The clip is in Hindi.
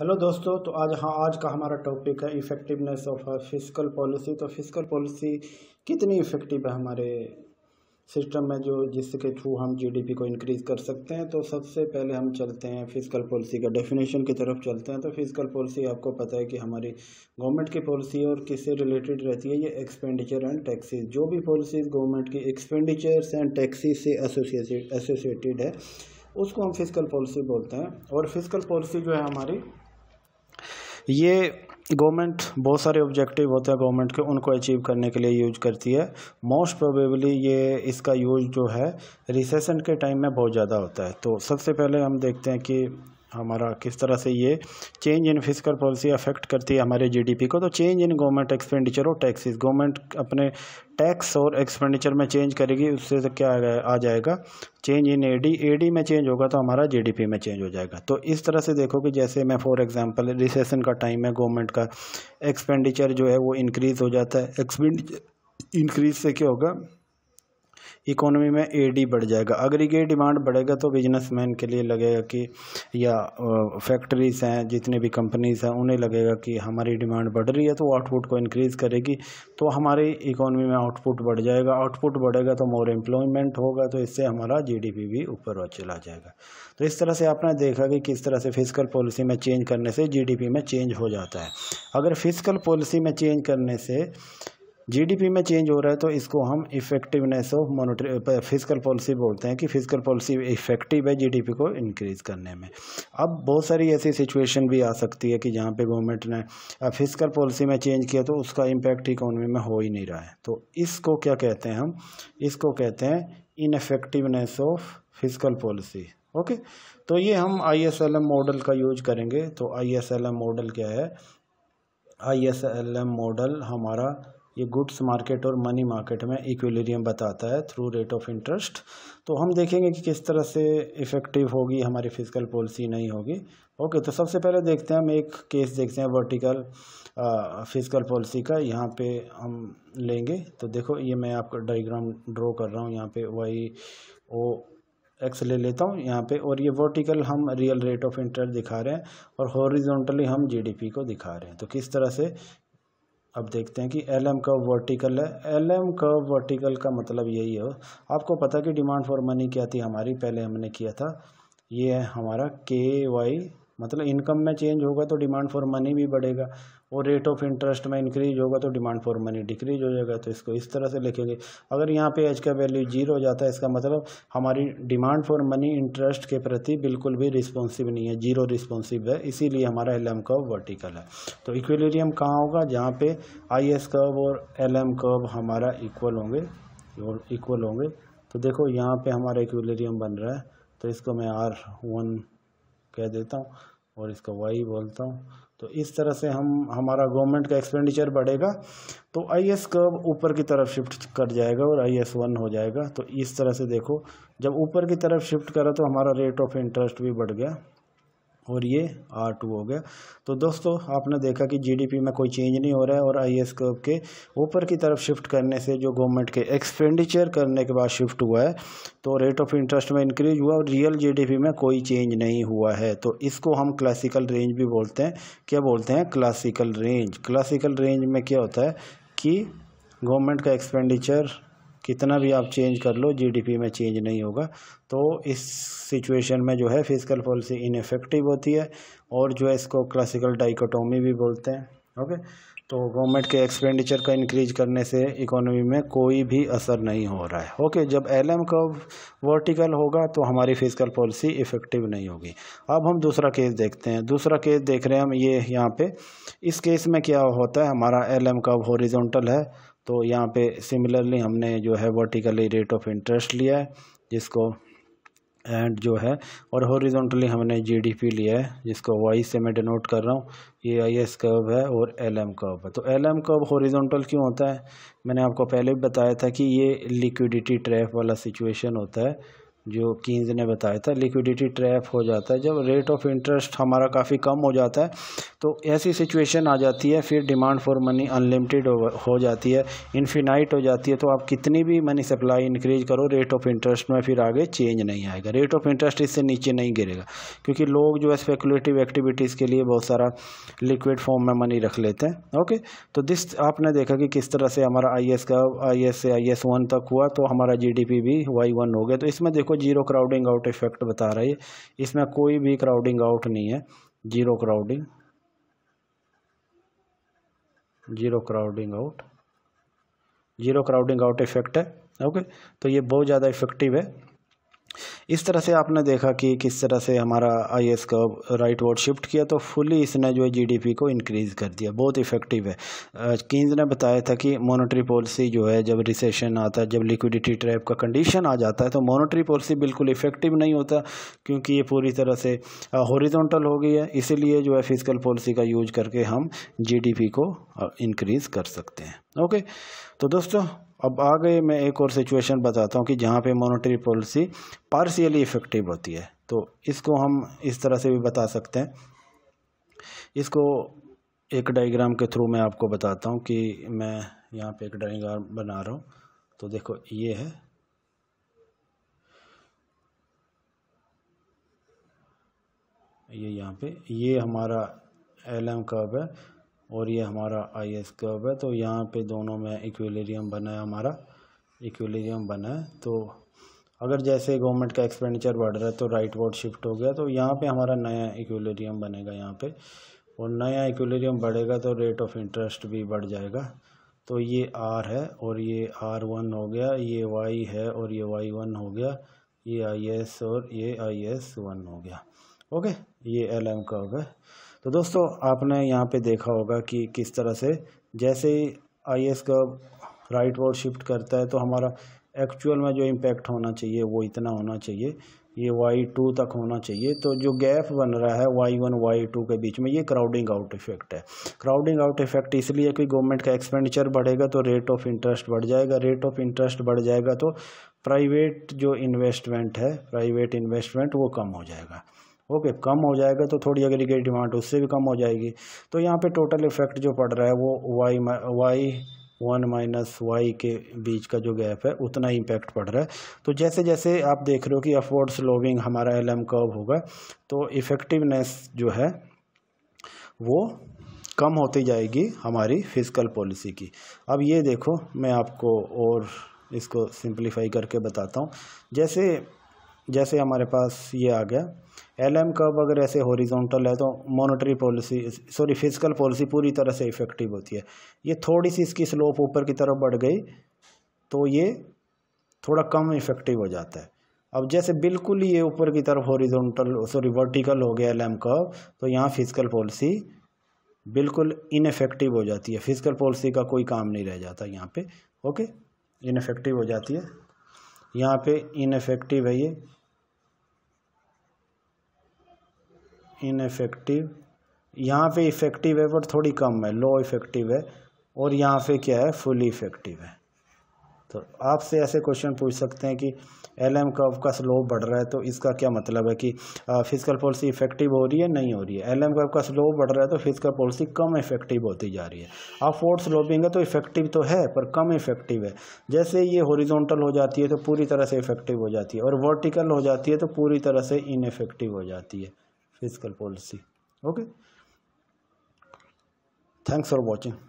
हेलो दोस्तों तो आज हाँ आज का हमारा टॉपिक है इफ़ेक्टिवनेस ऑफ फिजिकल पॉलिसी तो फिजिकल पॉलिसी कितनी इफ़ेक्टिव है हमारे सिस्टम में जो जिसके थ्रू हम जीडीपी को इंक्रीज कर सकते हैं तो सबसे पहले हम चलते हैं फिजिकल पॉलिसी का डेफिनेशन की तरफ चलते हैं तो फिजिकल पॉलिसी आपको पता है कि हमारी गवर्नमेंट की पॉलिसी और किससे रिलेटेड रहती है ये एक्सपेंडिचर एंड टैक्सीज जो भी पॉलिसीज गवर्नमेंट की एक्सपेंडिचर्स एंड टैक्सीज से एसोसिएटेड है उसको हम फिजिकल पॉलिसी बोलते हैं और फिजिकल पॉलिसी जो है हमारी ये गवर्नमेंट बहुत सारे ऑब्जेक्टिव होते हैं गवर्नमेंट के उनको अचीव करने के लिए यूज करती है मोस्ट प्रोबेबली ये इसका यूज जो है रिसेशन के टाइम में बहुत ज़्यादा होता है तो सबसे पहले हम देखते हैं कि हमारा किस तरह से ये change in physical policy affect करती है हमारे जीडीपी को तो चेंज इन गवर्नमेंट एक्सपेंडिचर और टैक्सेस गवर्नमेंट अपने टैक्स और एक्सपेंडिचर में चेंज करेगी उससे तो क्या आ जाएगा चेंज इन एडी एडी में चेंज होगा तो हमारा जीडीपी में चेंज हो जाएगा तो इस तरह से देखो कि जैसे मैं फॉर एग्जांपल रिसेशन का टाइम है गवर्नमेंट का एक्सपेंडिचर जो है वो इंक्रीज़ हो जाता है एक्सपेंडिचर इंक्रीज से क्या होगा इकोनॉमी में एडी बढ़ जाएगा अगर ये डिमांड बढ़ेगा तो बिजनेसमैन के लिए लगेगा कि या फैक्ट्रीज हैं जितने भी कंपनीज हैं उन्हें लगेगा कि हमारी डिमांड बढ़ रही है तो आउटपुट को इंक्रीज़ करेगी तो हमारी इकोनॉमी में आउटपुट बढ़ जाएगा आउटपुट बढ़ेगा तो मोर एम्प्लॉयमेंट होगा तो इससे हमारा जीडीपी भी ऊपर चला जाएगा तो इस तरह से आपने देखा कि किस तरह से फिजिकल पॉलिसी में चेंज करने से पी में चेंज हो जाता है अगर फिजिकल पॉलिसी में चेंज करने से जीडीपी में चेंज हो रहा है तो इसको हम effectiveness of monetary physical policy बोलते हैं कि फिजिकल पॉलिसी इफेक्टिव है जीडीपी को इंक्रीज करने में अब बहुत सारी ऐसी सिचुएशन भी आ सकती है कि जहाँ पे गवर्नमेंट ने फिजिकल पॉलिसी में चेंज किया तो उसका इम्पैक्ट इकोनॉमी में हो ही नहीं रहा है तो इसको क्या कहते हैं हम इसको कहते हैं ineffectiveness of physical policy okay तो ये हम एम मॉडल का यूज करेंगे तो एम मॉडल क्या है एम मॉडल हमारा ये गुड्स मार्केट और मनी मार्केट में इक्विलिब्रियम बताता है थ्रू रेट ऑफ इंटरेस्ट तो हम देखेंगे कि किस तरह से इफ़ेक्टिव होगी हमारी फिजिकल पॉलिसी नहीं होगी ओके तो सबसे पहले देखते हैं हम एक केस देखते हैं वर्टिकल फिजिकल पॉलिसी का यहाँ पे हम लेंगे तो देखो ये मैं आपका डायग्राम ड्रॉ कर रहा हूँ यहाँ पे वाई ओ एक्स ले लेता हूँ यहाँ पे और ये वर्टिकल हम रियल रेट ऑफ इंटरेस्ट दिखा रहे हैं और हॉरिजॉन्टली हम जीडीपी को दिखा रहे हैं तो किस तरह से अब देखते हैं कि एल एम कर्व वर्टिकल है एल एम कर्व वर्टिकल का मतलब यही है आपको पता कि डिमांड फॉर मनी क्या थी हमारी पहले हमने किया था ये है हमारा के वाई मतलब इनकम में चेंज होगा तो डिमांड फॉर मनी भी बढ़ेगा और रेट ऑफ इंटरेस्ट में इंक्रीज होगा तो डिमांड फॉर मनी डिक्रीज हो जाएगा तो इसको इस तरह से लिखेंगे अगर यहाँ पे एच का वैल्यू जीरो हो जाता है इसका मतलब हमारी डिमांड फॉर मनी इंटरेस्ट के प्रति बिल्कुल भी रिस्पॉन्सिव नहीं है जीरो रिस्पॉन्सिव है इसीलिए हमारा एल एम कर्व वर्टिकल है तो इक्वेलेरियम कहाँ होगा जहाँ पे आई एस कर्व और एल एम कर्व हमारा इक्वल होंगे और इक्वल होंगे तो देखो यहाँ पे हमारा इक्विलिरियम बन रहा है तो इसको मैं आर वन कह देता हूँ और इसका वाई बोलता हूँ तो इस तरह से हम हमारा गवर्नमेंट का एक्सपेंडिचर बढ़ेगा तो आई एस कब ऊपर की तरफ शिफ्ट कर जाएगा और आई एस वन हो जाएगा तो इस तरह से देखो जब ऊपर की तरफ शिफ्ट करा तो हमारा रेट ऑफ इंटरेस्ट भी बढ़ गया और ये आर टू हो गया तो दोस्तों आपने देखा कि जीडीपी में कोई चेंज नहीं हो रहा है और आई एस कर्व के ऊपर की तरफ शिफ्ट करने से जो गवर्नमेंट के एक्सपेंडिचर करने के बाद शिफ्ट हुआ है तो रेट ऑफ इंटरेस्ट में इंक्रीज हुआ और रियल जीडीपी में कोई चेंज नहीं हुआ है तो इसको हम क्लासिकल रेंज भी बोलते हैं क्या बोलते हैं क्लासिकल रेंज क्लासिकल रेंज में क्या होता है कि गवर्नमेंट का एक्सपेंडिचर कितना भी आप चेंज कर लो जीडीपी में चेंज नहीं होगा तो इस सिचुएशन में जो है फिजिकल पॉलिसी इनफेक्टिव होती है और जो है इसको क्लासिकल डाइकोटोमी भी बोलते हैं ओके तो गवर्नमेंट के एक्सपेंडिचर का इंक्रीज करने से इकोनॉमी में कोई भी असर नहीं हो रहा है ओके जब एल एम का वर्टिकल होगा तो हमारी फिजिकल पॉलिसी इफ़ेक्टिव नहीं होगी अब हम दूसरा केस देखते हैं दूसरा केस देख रहे हैं हम ये यहाँ पे इस केस में क्या होता है हमारा एल एम का हॉरिजॉन्टल है तो यहाँ पे सिमिलरली हमने जो है वर्टिकली रेट ऑफ इंटरेस्ट लिया है जिसको एंड जो है और हॉरिजॉन्टली हमने जीडीपी लिया है जिसको वाई से मैं डिनोट कर रहा हूँ ये आई एस कर्व है और एल एम कर्व है तो एल एम कर्व हॉरिजॉन्टल क्यों होता है मैंने आपको पहले भी बताया था कि ये लिक्विडिटी ट्रैप वाला सिचुएशन होता है जो कीन्स ने बताया था लिक्विडिटी ट्रैप हो जाता है जब रेट ऑफ इंटरेस्ट हमारा काफ़ी कम हो जाता है तो ऐसी सिचुएशन आ जाती है फिर डिमांड फॉर मनी अनलिमिटेड हो जाती है इन्फिनाइट हो जाती है तो आप कितनी भी मनी सप्लाई इंक्रीज करो रेट ऑफ इंटरेस्ट में फिर आगे चेंज नहीं आएगा रेट ऑफ इंटरेस्ट इससे नीचे नहीं गिरेगा क्योंकि लोग जो है स्पेकुलेटिव एक्टिविटीज़ के लिए बहुत सारा लिक्विड फॉर्म में मनी रख लेते हैं ओके तो दिस आपने देखा कि किस तरह से हमारा आई का आई से आई वन तक हुआ तो हमारा जी भी वाई वन हो गया तो इसमें देखो जीरो क्राउडिंग आउट इफेक्ट बता रहा है इसमें कोई भी क्राउडिंग आउट नहीं है zero crowding zero crowding out zero crowding out effect है ओके तो ये बहुत ज़्यादा इफेक्टिव है इस तरह से आपने देखा कि किस तरह से हमारा आई एस का राइट वर्ड शिफ्ट किया तो फुली इसने जो है पी को इंक्रीज़ कर दिया बहुत इफेक्टिव है कीन्स ने बताया था कि मॉनेटरी पॉलिसी जो है जब रिसेशन आता है जब लिक्विडिटी ट्रैप का कंडीशन आ जाता है तो मॉनेटरी पॉलिसी बिल्कुल इफेक्टिव नहीं होता क्योंकि ये पूरी तरह से हॉरिजोंटल हो गई है इसीलिए जो है फिजिकल पॉलिसी का यूज करके हम पी को इंक्रीज़ कर सकते हैं ओके तो दोस्तों अब आगे मैं एक और सिचुएशन बताता हूँ कि जहाँ पे मॉनेटरी पॉलिसी पार्शियली इफ़ेक्टिव होती है तो इसको हम इस तरह से भी बता सकते हैं इसको एक डायग्राम के थ्रू मैं आपको बताता हूँ कि मैं यहाँ पे एक डायग्राम बना रहा हूँ तो देखो ये है ये यहाँ पे ये हमारा एल एम कर्व है और ये हमारा आई एस कर्व है तो यहाँ पे दोनों में इक्विलेरियम बना है हमारा इक्विलेरियम बना है तो अगर जैसे गवर्नमेंट का एक्सपेंडिचर बढ़ रहा है तो राइट वोट शिफ्ट हो गया तो यहाँ पे हमारा नया इक्विलेरियम बनेगा यहाँ पे और नया इक्विलेरियम बढ़ेगा तो रेट ऑफ इंटरेस्ट भी बढ़ जाएगा तो ये आर है और ये आर वन हो गया ये वाई है और ये वाई वन हो गया ये आई एस और ये आई एस वन हो गया ओके ये एल एम कर्व है तो दोस्तों आपने यहाँ पे देखा होगा कि किस तरह से जैसे ही आई का राइट वर्ड शिफ्ट करता है तो हमारा एक्चुअल में जो इम्पैक्ट होना चाहिए वो इतना होना चाहिए ये वाई टू तक होना चाहिए तो जो गैप बन रहा है वाई वन वाई टू के बीच में ये क्राउडिंग आउट इफेक्ट है क्राउडिंग आउट इफेक्ट इसलिए कि गवर्नमेंट का एक्सपेंडिचर बढ़ेगा तो रेट ऑफ इंटरेस्ट बढ़ जाएगा रेट ऑफ इंटरेस्ट बढ़ जाएगा तो प्राइवेट जो इन्वेस्टमेंट है प्राइवेट इन्वेस्टमेंट वो कम हो जाएगा ओके कम हो जाएगा तो थोड़ी एग्रीगेट डिमांड उससे भी कम हो जाएगी तो यहाँ पे टोटल इफेक्ट जो पड़ रहा है वो Y Y one minus Y के बीच का जो गैप है उतना ही इम्पैक्ट पड़ रहा है तो जैसे जैसे आप देख रहे हो कि अफवर्ड स्लोविंग हमारा एल एम कर्व होगा तो इफ़ेक्टिवनेस जो है वो कम होती जाएगी हमारी फिजिकल पॉलिसी की अब ये देखो मैं आपको और इसको सिंप्लीफाई करके बताता हूँ जैसे जैसे हमारे पास ये आ गया एल एम कर्व अगर ऐसे हॉरिजॉन्टल है तो monetary policy sorry fiscal policy पूरी तरह से इफेक्टिव होती है ये थोड़ी सी इसकी स्लोप ऊपर की तरफ बढ़ गई तो ये थोड़ा कम इफेक्टिव हो जाता है अब जैसे बिल्कुल ये ऊपर की तरफ हॉरिजॉन्टल सॉरी वर्टिकल हो गया एल एम कर्व तो यहाँ फिजिकल पॉलिसी बिल्कुल इनफेक्टिव हो जाती है फिजिकल पॉलिसी का कोई काम नहीं रह जाता यहाँ पे ओके इनफेक्टिव हो जाती है यहाँ पे इनफेक्टिव है ये इनफेक्टिव यहाँ पे इफ़ेक्टिव है बट थोड़ी कम है लो इफ़ेक्टिव है और यहाँ पे क्या है फुली इफ़ेक्टिव है तो आपसे ऐसे क्वेश्चन पूछ सकते हैं कि एल एम कर्व का स्लोप बढ़ रहा है तो इसका क्या मतलब है कि फिजिकल पॉलिसी इफेक्टिव हो रही है नहीं हो रही है एल एम कर्व का स्लोप बढ़ रहा है तो फिजिकल पॉलिसी कम इफेक्टिव होती जा रही है आप फोर्थ स्लोपिंग है तो इफेक्टिव तो है पर कम इफेक्टिव है जैसे ये हॉरिजॉन्टल हो जाती है तो पूरी तरह से इफेक्टिव हो जाती है और वर्टिकल हो जाती है तो पूरी तरह से इनफेक्टिव हो जाती है fiscal policy okay thanks for watching